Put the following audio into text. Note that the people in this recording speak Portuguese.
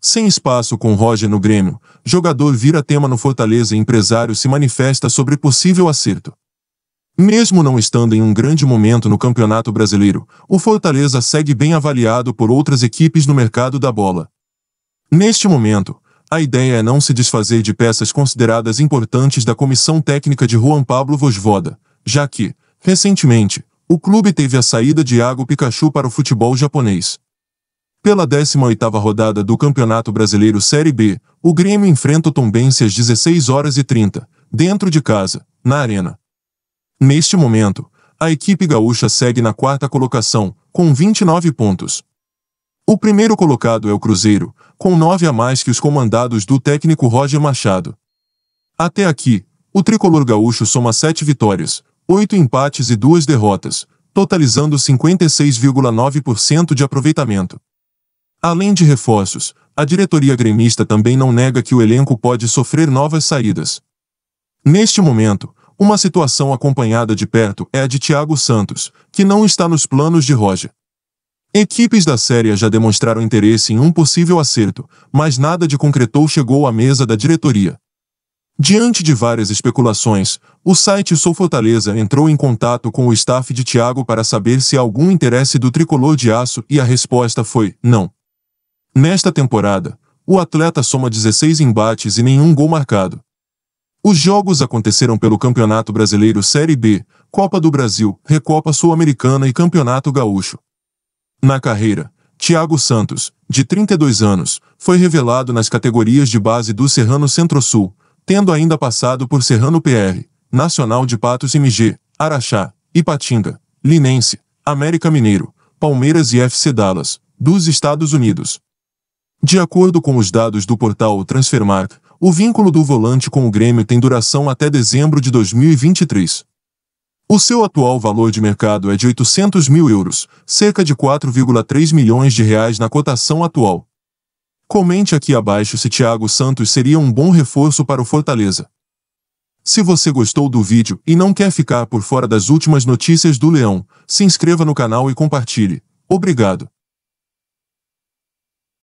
Sem espaço com Roger no Grêmio, jogador vira tema no Fortaleza e empresário se manifesta sobre possível acerto. Mesmo não estando em um grande momento no Campeonato Brasileiro, o Fortaleza segue bem avaliado por outras equipes no mercado da bola. Neste momento, a ideia é não se desfazer de peças consideradas importantes da comissão técnica de Juan Pablo Vosvoda, já que, recentemente, o clube teve a saída de Iago Pikachu para o futebol japonês. Pela 18ª rodada do Campeonato Brasileiro Série B, o Grêmio enfrenta o Tombense às 16 horas e 30, dentro de casa, na Arena. Neste momento, a equipe gaúcha segue na quarta colocação, com 29 pontos. O primeiro colocado é o Cruzeiro, com 9 a mais que os comandados do técnico Roger Machado. Até aqui, o tricolor gaúcho soma 7 vitórias, 8 empates e 2 derrotas, totalizando 56,9% de aproveitamento. Além de reforços, a diretoria gremista também não nega que o elenco pode sofrer novas saídas. Neste momento, uma situação acompanhada de perto é a de Thiago Santos, que não está nos planos de Roger. Equipes da série já demonstraram interesse em um possível acerto, mas nada de concretou chegou à mesa da diretoria. Diante de várias especulações, o site Sou Fortaleza entrou em contato com o staff de Thiago para saber se há algum interesse do tricolor de aço e a resposta foi não. Nesta temporada, o atleta soma 16 embates e nenhum gol marcado. Os jogos aconteceram pelo Campeonato Brasileiro Série B, Copa do Brasil, Recopa Sul-Americana e Campeonato Gaúcho. Na carreira, Thiago Santos, de 32 anos, foi revelado nas categorias de base do Serrano Centro-Sul, tendo ainda passado por Serrano PR, Nacional de Patos MG, Araxá, Ipatinga, Linense, América Mineiro, Palmeiras e FC Dallas, dos Estados Unidos. De acordo com os dados do portal Transfermarkt, o vínculo do volante com o Grêmio tem duração até dezembro de 2023. O seu atual valor de mercado é de 800 mil euros, cerca de 4,3 milhões de reais na cotação atual. Comente aqui abaixo se Thiago Santos seria um bom reforço para o Fortaleza. Se você gostou do vídeo e não quer ficar por fora das últimas notícias do Leão, se inscreva no canal e compartilhe. Obrigado.